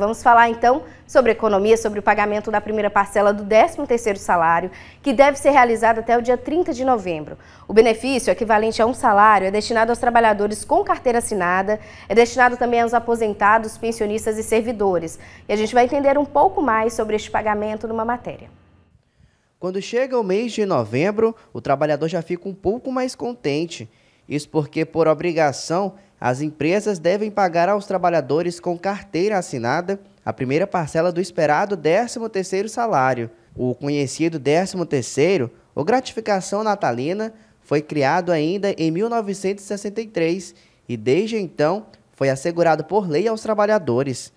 Vamos falar então sobre economia, sobre o pagamento da primeira parcela do 13º salário, que deve ser realizado até o dia 30 de novembro. O benefício, equivalente a um salário, é destinado aos trabalhadores com carteira assinada, é destinado também aos aposentados, pensionistas e servidores. E a gente vai entender um pouco mais sobre este pagamento numa matéria. Quando chega o mês de novembro, o trabalhador já fica um pouco mais contente isso porque, por obrigação, as empresas devem pagar aos trabalhadores com carteira assinada a primeira parcela do esperado 13º salário. O conhecido 13º, ou gratificação natalina, foi criado ainda em 1963 e desde então foi assegurado por lei aos trabalhadores.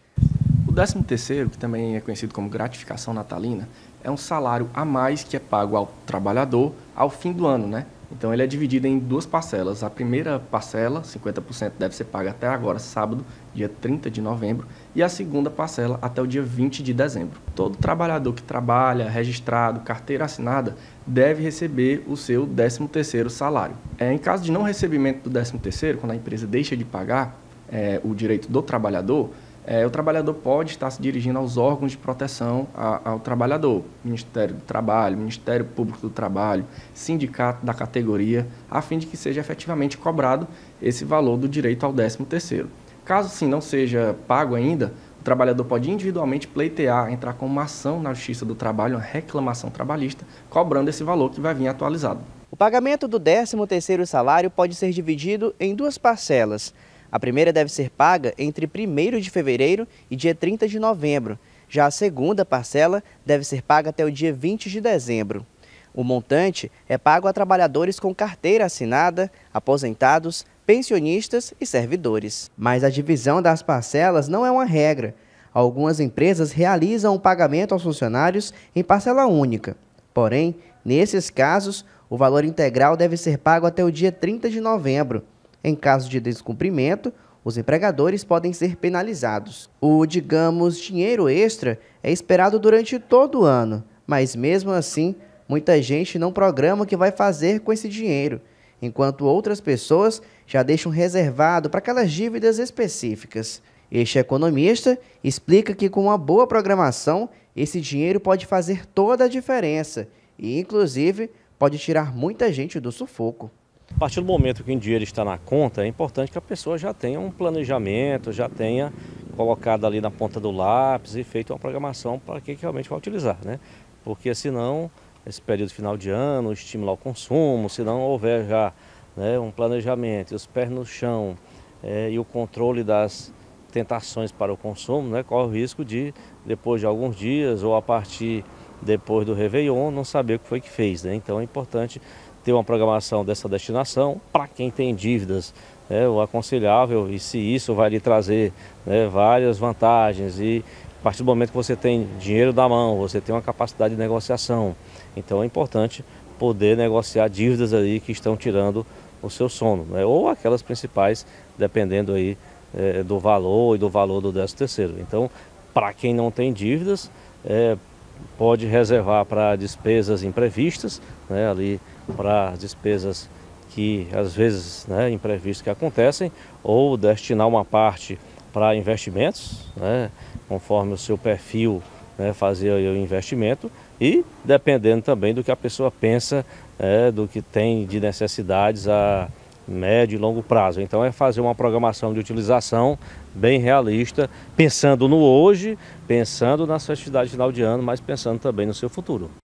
O 13º, que também é conhecido como gratificação natalina, é um salário a mais que é pago ao trabalhador ao fim do ano, né? Então ele é dividido em duas parcelas. A primeira parcela, 50%, deve ser paga até agora, sábado, dia 30 de novembro, e a segunda parcela até o dia 20 de dezembro. Todo trabalhador que trabalha, registrado, carteira assinada, deve receber o seu 13º salário. É, em caso de não recebimento do 13º, quando a empresa deixa de pagar é, o direito do trabalhador, é, o trabalhador pode estar se dirigindo aos órgãos de proteção a, ao trabalhador, Ministério do Trabalho, Ministério Público do Trabalho, sindicato da categoria, a fim de que seja efetivamente cobrado esse valor do direito ao 13 terceiro. Caso sim não seja pago ainda, o trabalhador pode individualmente pleitear, entrar com uma ação na Justiça do Trabalho, uma reclamação trabalhista, cobrando esse valor que vai vir atualizado. O pagamento do 13 terceiro salário pode ser dividido em duas parcelas. A primeira deve ser paga entre 1 de fevereiro e dia 30 de novembro. Já a segunda parcela deve ser paga até o dia 20 de dezembro. O montante é pago a trabalhadores com carteira assinada, aposentados, pensionistas e servidores. Mas a divisão das parcelas não é uma regra. Algumas empresas realizam o pagamento aos funcionários em parcela única. Porém, nesses casos, o valor integral deve ser pago até o dia 30 de novembro. Em caso de descumprimento, os empregadores podem ser penalizados. O, digamos, dinheiro extra é esperado durante todo o ano, mas mesmo assim, muita gente não programa o que vai fazer com esse dinheiro, enquanto outras pessoas já deixam reservado para aquelas dívidas específicas. Este economista explica que com uma boa programação, esse dinheiro pode fazer toda a diferença e, inclusive, pode tirar muita gente do sufoco. A partir do momento que o dinheiro está na conta, é importante que a pessoa já tenha um planejamento, já tenha colocado ali na ponta do lápis e feito uma programação para que realmente vai utilizar, né? Porque senão, esse período final de ano, estimular o consumo, se não houver já né, um planejamento, os pés no chão é, e o controle das tentações para o consumo, né, corre o risco de, depois de alguns dias ou a partir depois do Réveillon, não saber o que foi que fez. Né? Então é importante ter uma programação dessa destinação. Para quem tem dívidas, é o aconselhável, e se isso vai lhe trazer né, várias vantagens, e a partir do momento que você tem dinheiro da mão, você tem uma capacidade de negociação. Então é importante poder negociar dívidas aí que estão tirando o seu sono, né? ou aquelas principais, dependendo aí é, do valor e do valor do 13 terceiro. Então, para quem não tem dívidas, é, pode reservar para despesas imprevistas, né, ali para despesas que às vezes né, imprevistas que acontecem, ou destinar uma parte para investimentos, né, conforme o seu perfil, né, fazer o investimento e dependendo também do que a pessoa pensa, é, do que tem de necessidades a médio e longo prazo. Então é fazer uma programação de utilização bem realista, pensando no hoje, pensando na sua atividade final de ano, mas pensando também no seu futuro.